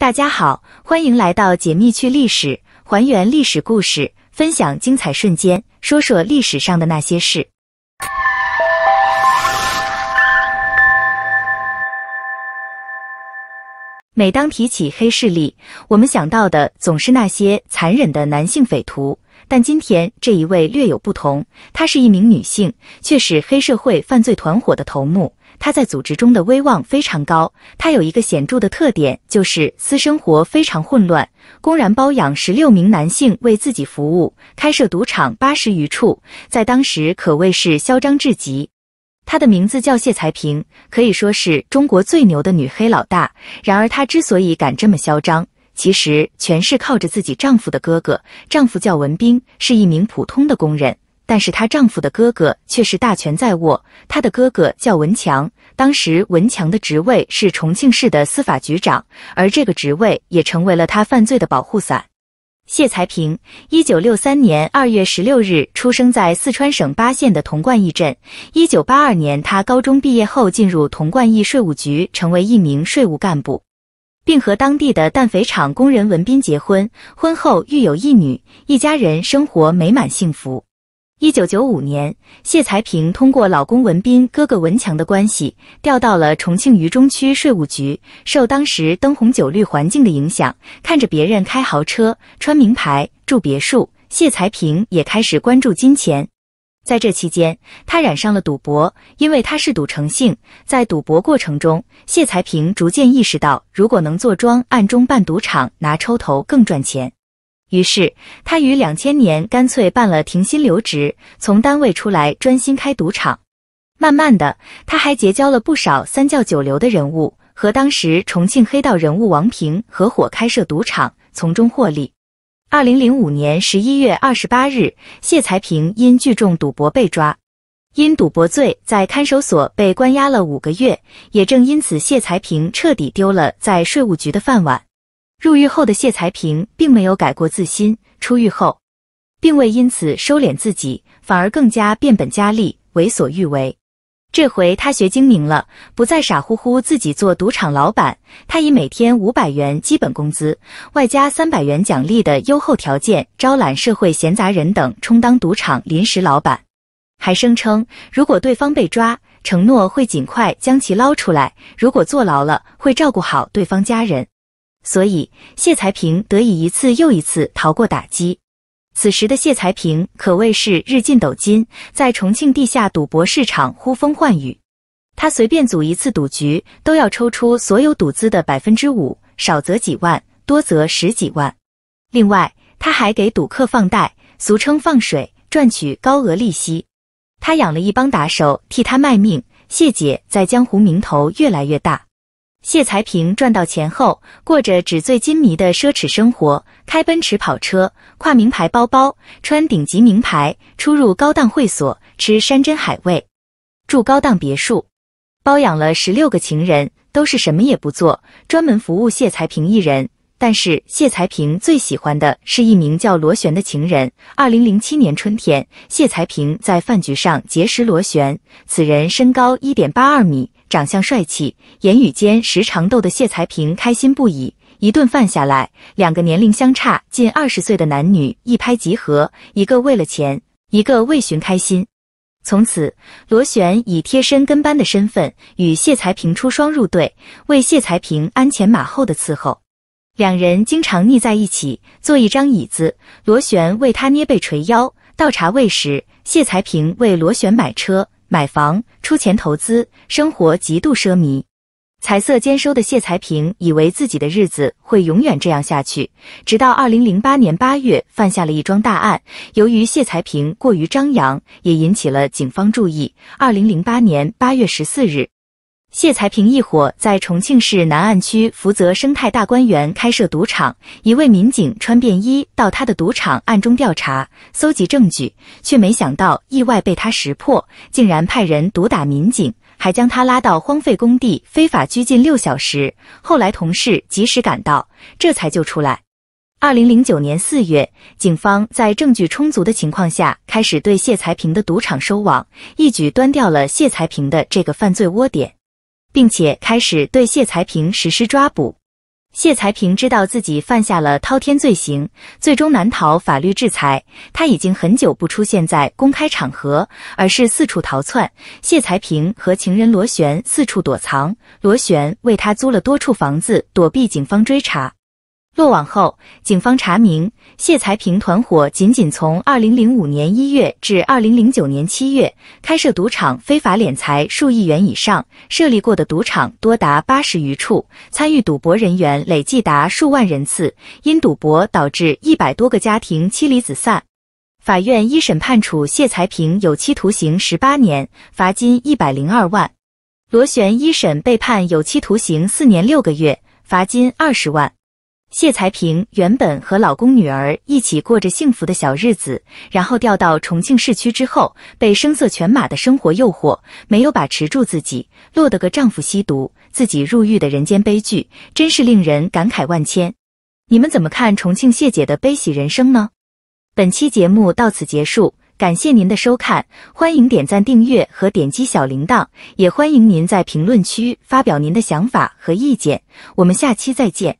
大家好，欢迎来到解密趣历史，还原历史故事，分享精彩瞬间，说说历史上的那些事。每当提起黑势力，我们想到的总是那些残忍的男性匪徒，但今天这一位略有不同，她是一名女性，却是黑社会犯罪团伙的头目。她在组织中的威望非常高，她有一个显著的特点，就是私生活非常混乱，公然包养十六名男性为自己服务，开设赌场八十余处，在当时可谓是嚣张至极。她的名字叫谢才平，可以说是中国最牛的女黑老大。然而，她之所以敢这么嚣张，其实全是靠着自己丈夫的哥哥，丈夫叫文斌，是一名普通的工人。但是她丈夫的哥哥却是大权在握，她的哥哥叫文强，当时文强的职位是重庆市的司法局长，而这个职位也成为了他犯罪的保护伞。谢才平，一九六三年二月十六日出生在四川省巴县的铜罐驿镇。一九八二年，他高中毕业后进入铜罐驿税务局，成为一名税务干部，并和当地的氮肥厂工人文斌结婚。婚后育有一女，一家人生活美满幸福。一九九五年，谢才平通过老公文斌、哥哥文强的关系，调到了重庆渝中区税务局。受当时灯红酒绿环境的影响，看着别人开豪车、穿名牌、住别墅，谢才平也开始关注金钱。在这期间，他染上了赌博，因为他嗜赌成性。在赌博过程中，谢才平逐渐意识到，如果能坐庄，暗中办赌场拿抽头，更赚钱。于是，他于两千年干脆办了停薪留职，从单位出来专心开赌场。慢慢的，他还结交了不少三教九流的人物，和当时重庆黑道人物王平合伙开设赌场，从中获利。二零零五年十一月二十八日，谢才平因聚众赌博被抓，因赌博罪在看守所被关押了五个月。也正因此，谢才平彻底丢了在税务局的饭碗。入狱后的谢才平并没有改过自新，出狱后，并未因此收敛自己，反而更加变本加厉，为所欲为。这回他学精明了，不再傻乎乎自己做赌场老板，他以每天五百元基本工资，外加三百元奖励的优厚条件，招揽社会闲杂人等充当赌场临时老板，还声称如果对方被抓，承诺会尽快将其捞出来；如果坐牢了，会照顾好对方家人。所以谢才平得以一次又一次逃过打击。此时的谢才平可谓是日进斗金，在重庆地下赌博市场呼风唤雨。他随便组一次赌局，都要抽出所有赌资的百分之五，少则几万，多则十几万。另外，他还给赌客放贷，俗称放水，赚取高额利息。他养了一帮打手替他卖命。谢姐在江湖名头越来越大。谢才平赚到钱后，过着纸醉金迷的奢侈生活，开奔驰跑车，挎名牌包包，穿顶级名牌，出入高档会所，吃山珍海味，住高档别墅，包养了十六个情人，都是什么也不做，专门服务谢才平一人。但是谢才平最喜欢的是一名叫罗旋的情人。二零零七年春天，谢才平在饭局上结识罗旋，此人身高一点八二米。长相帅气，言语间时常逗得谢才平开心不已。一顿饭下来，两个年龄相差近二十岁的男女一拍即合，一个为了钱，一个为寻开心。从此，罗旋以贴身跟班的身份与谢才平出双入对，为谢才平鞍前马后的伺候。两人经常腻在一起，坐一张椅子，罗旋为他捏背捶腰，倒茶喂食；谢才平为罗旋买车。买房、出钱投资，生活极度奢靡，财色兼收的谢才平以为自己的日子会永远这样下去，直到2008年8月犯下了一桩大案。由于谢才平过于张扬，也引起了警方注意。2008年8月14日。谢才平一伙在重庆市南岸区福泽生态大观园开设赌场，一位民警穿便衣到他的赌场暗中调查，搜集证据，却没想到意外被他识破，竟然派人毒打民警，还将他拉到荒废工地非法拘禁六小时。后来同事及时赶到，这才救出来。二零零九年四月，警方在证据充足的情况下，开始对谢才平的赌场收网，一举端掉了谢才平的这个犯罪窝点。并且开始对谢才平实施抓捕。谢才平知道自己犯下了滔天罪行，最终难逃法律制裁。他已经很久不出现在公开场合，而是四处逃窜。谢才平和情人罗旋四处躲藏，罗旋为他租了多处房子躲避警方追查。落网后，警方查明谢才平团伙仅仅从二零零五年一月至二零零九年七月开设赌场非法敛财数亿元以上，设立过的赌场多达八十余处，参与赌博人员累计达数万人次，因赌博导致一百多个家庭妻离子散。法院一审判处谢才平有期徒刑十八年，罚金一百零二万；罗旋一审被判有期徒刑四年六个月，罚金二十万。谢才平原本和老公、女儿一起过着幸福的小日子，然后调到重庆市区之后，被声色犬马的生活诱惑，没有把持住自己，落得个丈夫吸毒、自己入狱的人间悲剧，真是令人感慨万千。你们怎么看重庆谢姐的悲喜人生呢？本期节目到此结束，感谢您的收看，欢迎点赞、订阅和点击小铃铛，也欢迎您在评论区发表您的想法和意见。我们下期再见。